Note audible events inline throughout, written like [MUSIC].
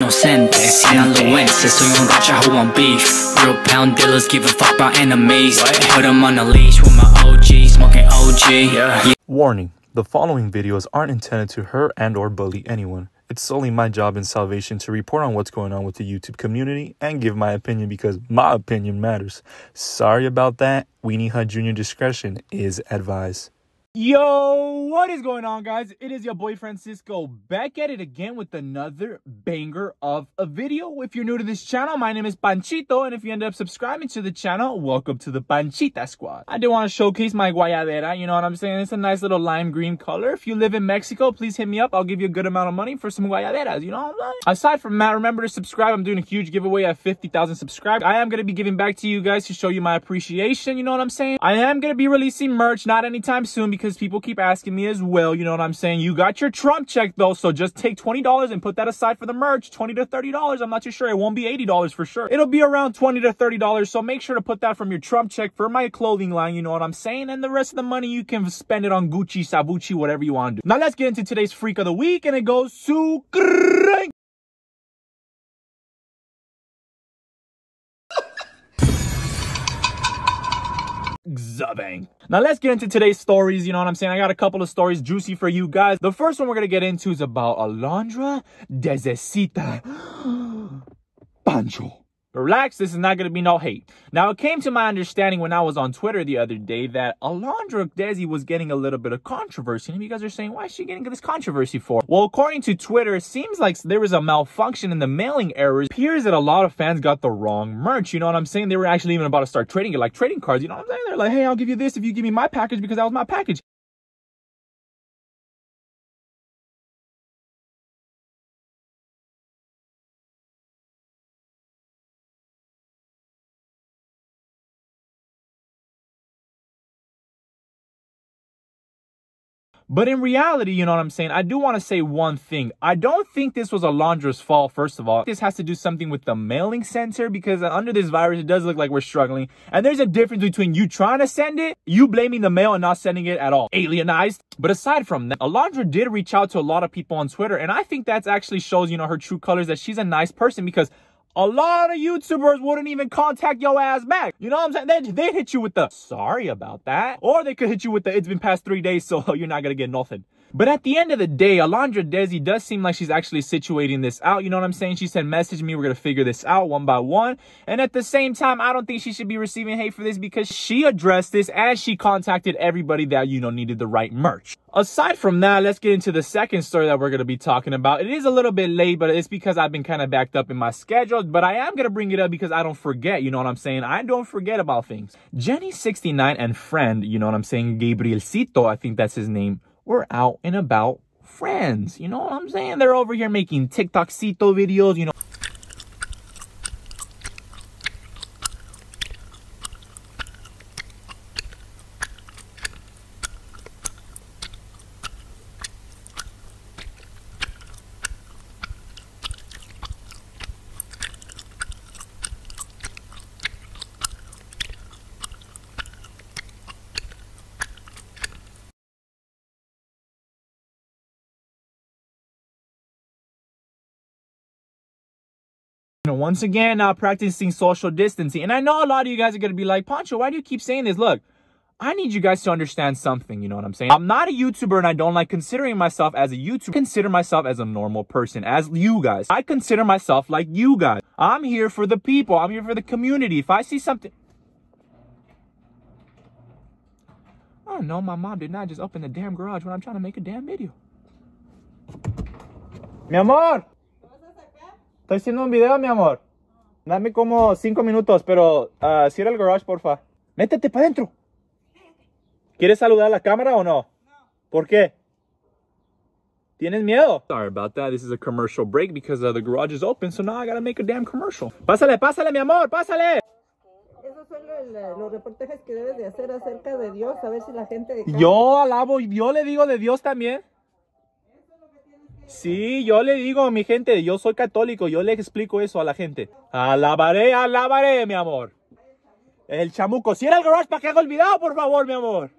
Inocente, Sinaloense, soy un racha hoe on beef Real pound dealers give a fuck about enemies what? Put them on a leash with my OG, smoking OG Yeah. Warning, the following videos aren't intended to hurt and or bully anyone. It's solely my job in salvation to report on what's going on with the YouTube community and give my opinion because my opinion matters. Sorry about that, Weenie Hut Jr. discretion is advised. Yo, what is going on guys? It is your boy Francisco back at it again with another banger of a video. If you're new to this channel, my name is Panchito and if you end up subscribing to the channel, welcome to the Panchita squad. I do want to showcase my guayadera, you know what I'm saying? It's a nice little lime green color. If you live in Mexico, please hit me up. I'll give you a good amount of money for some guayaderas, you know what I'm saying? Aside from that, remember to subscribe. I'm doing a huge giveaway at 50,000 subscribers. I am going to be giving back to you guys to show you my appreciation, you know what I'm saying? I am going to be releasing merch not anytime soon because people keep asking me as well. You know what I'm saying? You got your Trump check though, so just take $20 and put that aside for the merch. $20 to $30. I'm not too sure. It won't be $80 for sure. It'll be around $20 to $30. So make sure to put that from your Trump check for my clothing line. You know what I'm saying? And the rest of the money you can spend it on Gucci, Sabucci, whatever you want to do. Now let's get into today's freak of the week and it goes to Zabang. Now let's get into today's stories. You know what I'm saying? I got a couple of stories juicy for you guys. The first one we're going to get into is about Alondra Desesita [GASPS] Pancho. Relax, this is not going to be no hate. Now, it came to my understanding when I was on Twitter the other day that Alondra Desi was getting a little bit of controversy. And you guys are saying, why is she getting this controversy for? Well, according to Twitter, it seems like there was a malfunction in the mailing errors. It appears that a lot of fans got the wrong merch. You know what I'm saying? They were actually even about to start trading it, like trading cards. You know what I'm saying? They're like, hey, I'll give you this if you give me my package because that was my package. But in reality, you know what I'm saying? I do want to say one thing. I don't think this was Alondra's fault, first of all. This has to do something with the mailing sensor because under this virus, it does look like we're struggling. And there's a difference between you trying to send it, you blaming the mail and not sending it at all. Alienized. But aside from that, Alondra did reach out to a lot of people on Twitter. And I think that actually shows, you know, her true colors that she's a nice person because a lot of YouTubers wouldn't even contact your ass back. You know what I'm saying? They, they hit you with the sorry about that. Or they could hit you with the it's been past three days, so [LAUGHS] you're not gonna get nothing. But at the end of the day, Alondra Desi does seem like she's actually situating this out. You know what I'm saying? She said, message me. We're going to figure this out one by one. And at the same time, I don't think she should be receiving hate for this because she addressed this as she contacted everybody that, you know, needed the right merch. Aside from that, let's get into the second story that we're going to be talking about. It is a little bit late, but it's because I've been kind of backed up in my schedule, but I am going to bring it up because I don't forget. You know what I'm saying? I don't forget about things. Jenny69 and friend, you know what I'm saying? Gabrielcito, I think that's his name we're out and about friends. You know what I'm saying? They're over here making TikTok Cito videos, you know, once again, now practicing social distancing. And I know a lot of you guys are going to be like, Pancho, why do you keep saying this? Look, I need you guys to understand something, you know what I'm saying? I'm not a YouTuber and I don't like considering myself as a YouTuber. I consider myself as a normal person, as you guys. I consider myself like you guys. I'm here for the people. I'm here for the community. If I see something... Oh no, my mom did not just open the damn garage when I'm trying to make a damn video. Mi amor! Estoy haciendo un video, mi amor. Dame como cinco minutos, pero ah, cierra el garage, porfa. Métete para adentro. ¿Quieres saludar a la cámara o no? No. ¿Por qué? ¿Tienes miedo? Sorry about that. This is a commercial break because uh, the garage is open, so now I gotta make a damn commercial. Pásale, pásale, mi amor, pásale. Esos son los, los reportajes que debes de hacer acerca de Dios, a ver si la gente... Yo alabo y yo le digo de Dios también. Sí, yo le digo a mi gente, yo soy católico, yo le explico eso a la gente. Alabaré, alabaré, mi amor. El chamuco. Si era el garage, ¿para que hago olvidado, por favor, mi amor?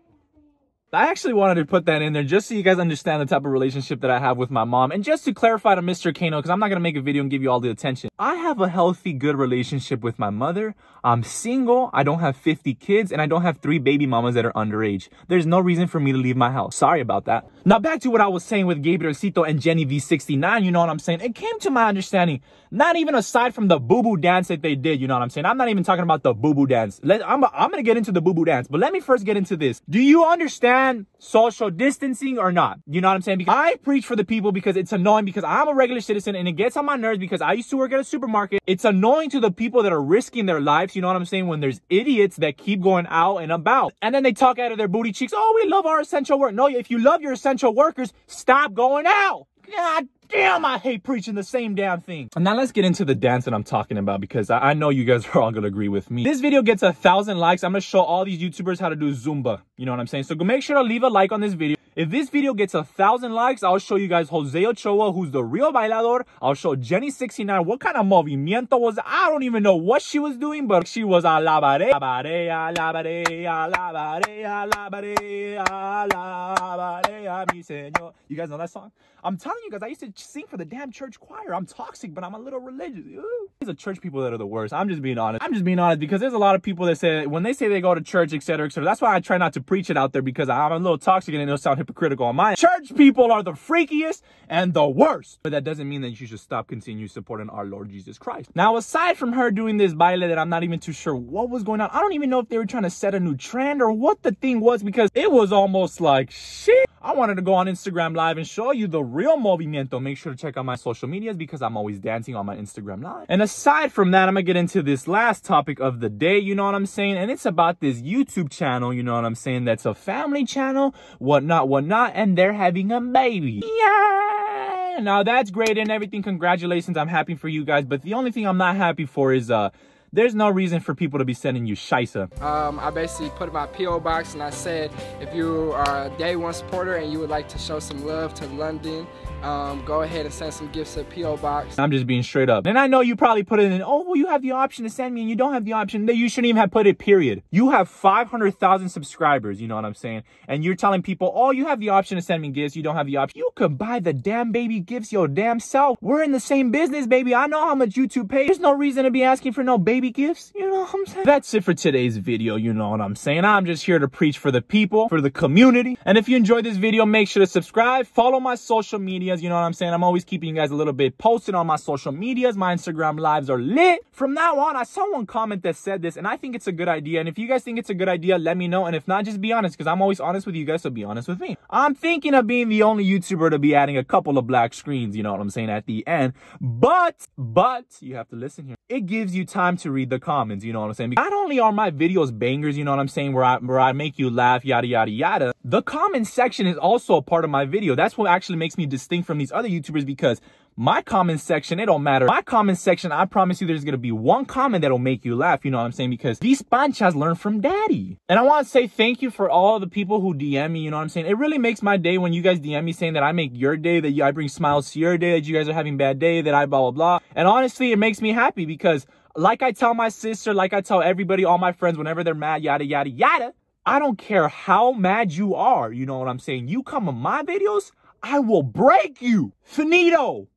I actually wanted to put that in there just so you guys understand the type of relationship that I have with my mom. And just to clarify to Mr. Kano, because I'm not going to make a video and give you all the attention. I have a healthy, good relationship with my mother. I'm single. I don't have 50 kids and I don't have three baby mamas that are underage. There's no reason for me to leave my house. Sorry about that. Now back to what I was saying with Gabrielcito and Jenny V69. You know what I'm saying? It came to my understanding, not even aside from the boo-boo dance that they did. You know what I'm saying? I'm not even talking about the boo-boo dance. Let, I'm, I'm going to get into the boo-boo dance, but let me first get into this. Do you understand understand social distancing or not. You know what I'm saying? Because I preach for the people because it's annoying because I'm a regular citizen and it gets on my nerves because I used to work at a supermarket. It's annoying to the people that are risking their lives. You know what I'm saying? When there's idiots that keep going out and about and then they talk out of their booty cheeks. Oh, we love our essential work. No, if you love your essential workers, stop going out. God damn, I hate preaching the same damn thing. now let's get into the dance that I'm talking about because I, I know you guys [LAUGHS] are all gonna agree with me. This video gets a thousand likes. I'm gonna show all these YouTubers how to do Zumba. You know what I'm saying? So go make sure to leave a like on this video. If this video gets a thousand likes, I'll show you guys Jose Ochoa, who's the real bailador. I'll show Jenny69 what kind of movimiento was. I don't even know what she was doing, but she was alabare, alabare, alabare, alabare, alabare, alabare, mi señor. You guys know that song? I'm telling you guys, I used to sing for the damn church choir. I'm toxic, but I'm a little religious. Ooh. These are church people that are the worst. I'm just being honest. I'm just being honest because there's a lot of people that say when they say they go to church, etc., etc. That's why I try not to preach it out there because I'm a little toxic and it'll sound hypocritical on my Church people are the freakiest and the worst. But that doesn't mean that you should stop continue supporting our Lord Jesus Christ. Now, aside from her doing this baile that I'm not even too sure what was going on, I don't even know if they were trying to set a new trend or what the thing was because it was almost like, shit I wanted to go on Instagram Live and show you the real movimiento. Make sure to check out my social medias because I'm always dancing on my Instagram Live. And aside from that, I'm gonna get into this last topic of the day, you know what I'm saying? And it's about this YouTube channel, you know what I'm saying? That's a family channel, whatnot, whatnot, and they're having a baby. Yeah! Now that's great and everything. Congratulations, I'm happy for you guys. But the only thing I'm not happy for is, uh, there's no reason for people to be sending you shisa. Um, I basically put in my P.O. box and I said, if you are a day one supporter and you would like to show some love to London um, go ahead and send some gifts to P.O. Box. I'm just being straight up. And I know you probably put it in, oh, well, you have the option to send me and you don't have the option. You shouldn't even have put it, period. You have 500,000 subscribers, you know what I'm saying? And you're telling people, oh, you have the option to send me gifts. You don't have the option. You could buy the damn baby gifts your damn self. We're in the same business, baby. I know how much YouTube pays. There's no reason to be asking for no baby gifts. You know what I'm saying? That's it for today's video. You know what I'm saying? I'm just here to preach for the people, for the community. And if you enjoyed this video, make sure to subscribe, follow my social media, medias. You know what I'm saying? I'm always keeping you guys a little bit posted on my social medias. My Instagram lives are lit. From now on, I saw one comment that said this, and I think it's a good idea. And if you guys think it's a good idea, let me know. And if not, just be honest, because I'm always honest with you guys, so be honest with me. I'm thinking of being the only YouTuber to be adding a couple of black screens, you know what I'm saying, at the end. But, but, you have to listen here. It gives you time to read the comments, you know what I'm saying? not only are my videos bangers, you know what I'm saying, where I, where I make you laugh, yada, yada, yada, the comment section is also a part of my video. That's what actually makes me distinct getting from these other YouTubers because my comment section, it don't matter. My comment section, I promise you there's gonna be one comment that'll make you laugh, you know what I'm saying? Because these panchas learn from daddy. And I wanna say thank you for all the people who DM me, you know what I'm saying? It really makes my day when you guys DM me saying that I make your day, that I bring smiles to your day, that you guys are having bad day, that I blah, blah, blah. And honestly, it makes me happy because like I tell my sister, like I tell everybody, all my friends, whenever they're mad, yada, yada, yada, I don't care how mad you are, you know what I'm saying? You come on my videos, I will break you. Finito.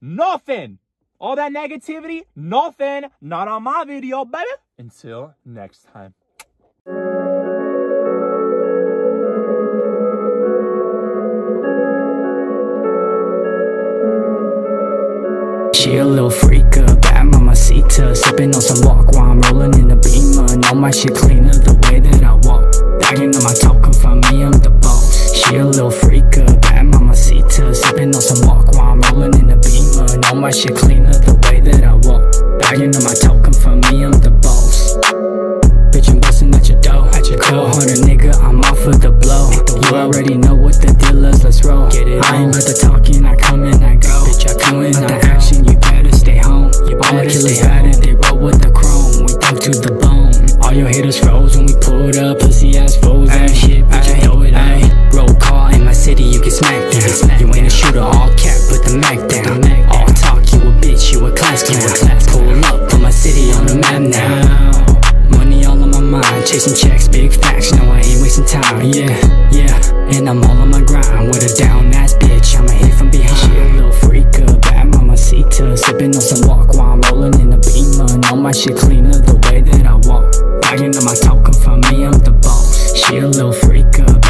Nothing. All that negativity, nothing. Not on my video, baby. Until next time. She a little freak up, bad mamacita Sippin' on some walk while I'm rollin' in a beamer Know all my shit cleaner the way that I walk Bagging on my talk, come find me, I'm the boss she a little freak up at Mamacita I'm chasing checks, big facts, no I ain't wasting time, yeah, yeah And I'm all on my grind, with a down ass bitch, I'ma hit from behind She a little freak, a bad mama seeker Sippin' on some walk while I'm rollin' in a beamer Know my shit cleaner the way that I walk Bagging on my talk, for find me, I'm the boss She a little freak, a